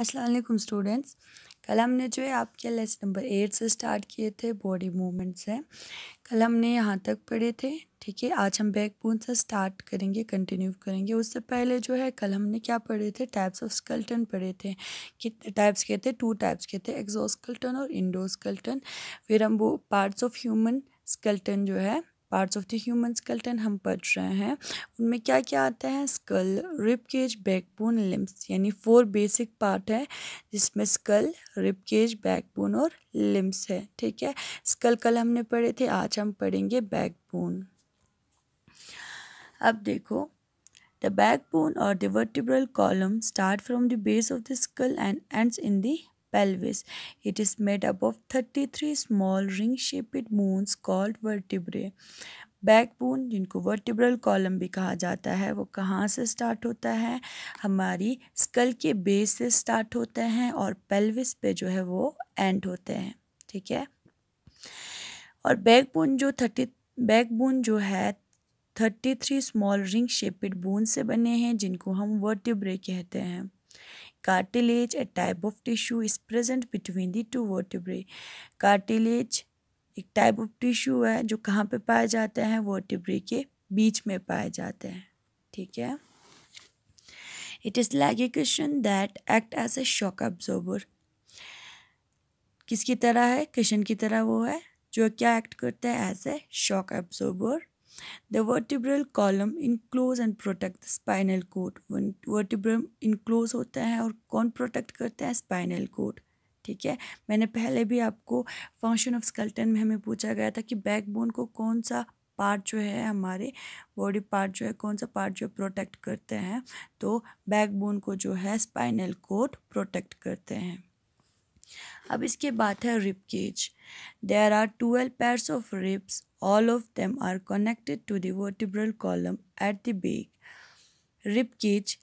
Aslam students कल हमने जो है आपके लेसन नंबर एट से स्टार्ट किए थे बॉडी मूवमेंट्स से कल हमने यहाँ तक पढ़े थे ठीक है आज हम बैक बोन से स्टार्ट करेंगे कंटिन्यू करेंगे उससे पहले जो है कल हमने क्या पढ़े थे टाइप्स ऑफ स्कल्टन पढ़े थे कितने टाइप्स के थे टू टाइप्स के थे एग्जोस्कल्टन और इंडोस्कल्टन फिर हम वो पार्ट्स ऑफ ह्यूमन स्कल्टन जो है parts of the human skeleton हम पढ़ रहे हैं उनमें क्या क्या आता है skull rib cage backbone limbs यानी फोर बेसिक पार्ट है जिसमें स्कल रिप केज बैकबोन और लिम्स है ठीक है स्कल कल हमने पढ़े थे आज हम पढ़ेंगे बैकबोन अब देखो द बैकबोन और the vertebral column start from the base of the skull and ends in the pelvis. It is made up of 33 small ring-shaped bones called vertebrae. Backbone जिनको वर्टिब्रल कॉलम भी कहा जाता है वो कहाँ से स्टार्ट होता है हमारी स्कल के बेस से स्टार्ट होते हैं और पेल्विस पे जो है वो एंड होते हैं ठीक है और बैकबोन जो थर्टी बैकबोन जो है thirty three small ring shaped bone से बने हैं जिनको हम वर्टिब्रे कहते हैं Cartilage, a type of tissue, is present between the two vertebrae. Cartilage एक टाइप ऑफ टिश्यू है जो कहाँ पे पाए जाते हैं वर्टिब्रे के बीच में पाए जाते हैं ठीक है it is like a question that act as a shock absorber किसकी तरह है क्वेश्चन की तरह वो है जो क्या एक्ट करते हैं as a shock absorber The vertebral column enclose and protect the spinal cord. vertebral enclose होता है और कौन प्रोटेक्ट करता है spinal cord. ठीक है मैंने पहले भी आपको फंक्शन ऑफ स्कल्टन में हमें पूछा गया था कि बैकबोन को कौन सा पार्ट जो है हमारे बॉडी पार्ट जो है कौन सा पार्ट जो प्रोटेक्ट करते हैं तो बैकबोन को जो है स्पाइनल कोड प्रोटेक्ट करते हैं अब इसके बाद है rib cage there are twelve pairs of ribs All of them are connected to the vertebral column at the back. Rib cage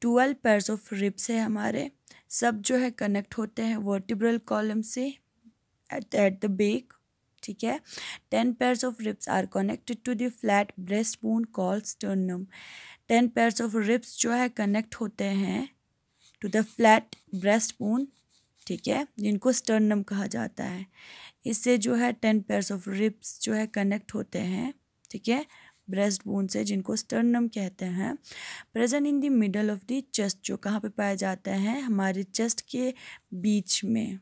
twelve pairs of ribs है हमारे सब जो है कनेक्ट होते हैं वर्टिब्रल कॉलम से एट एट द बेक ठीक है ten pairs of ribs are connected to the flat breast bone call sternum ten pairs of ribs जो है कनेक्ट होते हैं to the flat breast bone ठीक है जिनको स्टर्नम कहा जाता है इससे जो है टेन पेयर्स ऑफ रिब्स जो है कनेक्ट होते हैं ठीक है ब्रेस्ट बोन से जिनको स्टर्नम कहते हैं present in the middle of the chest जो कहाँ पे पाया जाता है हमारे चेस्ट के बीच में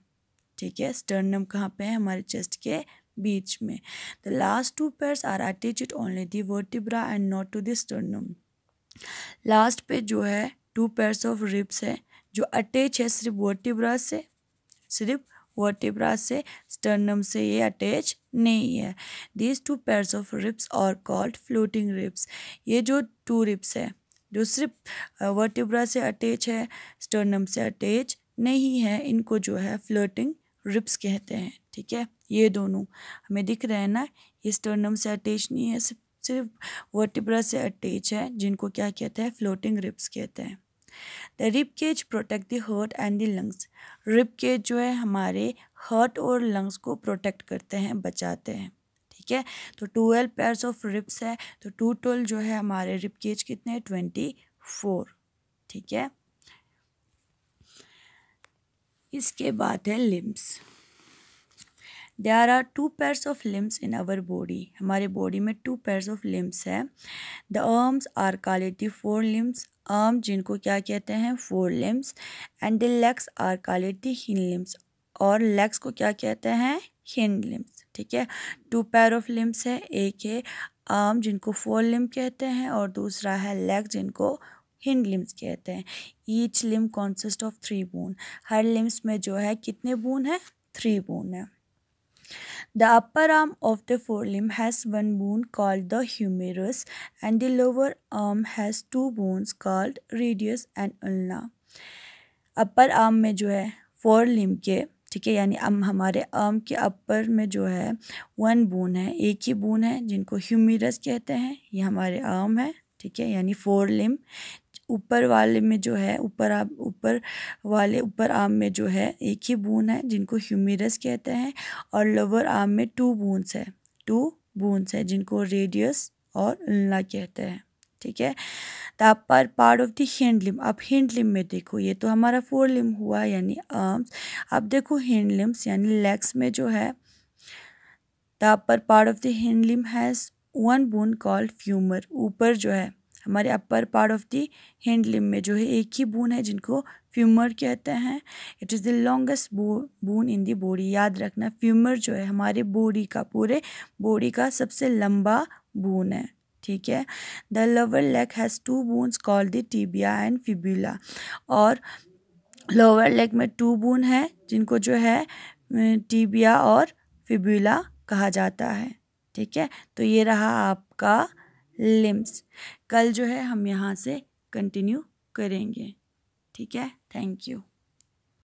ठीक है स्टर्नम कहाँ पे है हमारे चेस्ट के बीच में the last two pairs are attached only the vertebra and not to the sternum last पे जो है टू पेयर्स ऑफ रिब्स है जो अटैच है सिर्फ वर्टिब्रा से सिर्फ वर्टिब्रा से स्टर्नम से ये अटैच नहीं है these two pairs of ribs are called floating ribs ये जो टू रिप्स है जो सिर्फ वर्टिब्रा से अटैच है स्टर्नम से अटैच नहीं है इनको जो है फ्लोटिंग रिप्स कहते हैं ठीक है ये दोनों हमें दिख रहे हैं ना ये स्टर्नम से अटैच नहीं है सिर्फ वर्टिब्रा से अटैच है जिनको क्या कहते हैं फ्लोटिंग रिप्स कहते हैं the rib cage protect the heart and the lungs rib cage जो है हमारे हर्ट और लंग्स को प्रोटेक्ट करते हैं बचाते हैं ठीक है तो ट्वेल्व पेयर्स ऑफ रिप्स है तो टू ट्वेल्व जो है हमारे रिप केज कितने हैं ट्वेंटी फोर ठीक है इसके बाद है limbs there are two pairs of limbs in our body हमारे बॉडी में टू पेयर्स ऑफ लिम्स है the arms are called the fore limbs arm जिनको क्या कहते हैं fore limbs and the legs are called the limbs और legs को क्या कहते हैं हिंड लिम्स ठीक है टू पैर ऑफ लिम्स है एक है आर्म जिनको फोर लिम्ब कहते हैं और दूसरा है लेग जिनको हिंड लिम्स कहते हैं each limb consist of three bone हर लिम्स में जो है कितने बोन है थ्री बोन है The upper arm of the forelimb has one bone called the humerus and the lower arm has two bones called radius and ulna. Upper arm में जो है फोर लिम के ठीक है यानी हम हमारे आर्म के अपर में जो है वन बोन है एक ही बोन है जिनको ह्यूमिरस कहते हैं ये हमारे आर्म है ठीक है यानी फोर लिम ऊपर वाले में जो है ऊपर आम ऊपर वाले ऊपर आम में जो है एक ही बूंद है जिनको ह्यूमिरस कहते हैं और लोअर आम में टू बूंद्स है टू बूंद्स है जिनको रेडियस और उल्ला कहते हैं ठीक है the upper part of the hind limb अब हिंड लिम में देखो ये तो हमारा फोर लिम हुआ यानी आर्म्स अब देखो हिंड लिम्स यानी लेग्स में जो है the upper part of the hind limb has one bone called femur ऊपर जो है हमारे upper part of the hand limb में जो है एक ही बून है जिनको फ्यूमर कहते हैं it is the longest bone in the body याद रखना फ्यूमर जो है हमारे बॉडी का पूरे बॉडी का सबसे लंबा बून है ठीक है the lower leg has two bones called the tibia and fibula और लोअर लेग में टू बोन है जिनको जो है टीबिया अं, और फिब्यूला कहा जाता है ठीक है तो ये रहा आपका लिम्स कल जो है हम यहाँ से कंटिन्यू करेंगे ठीक है थैंक यू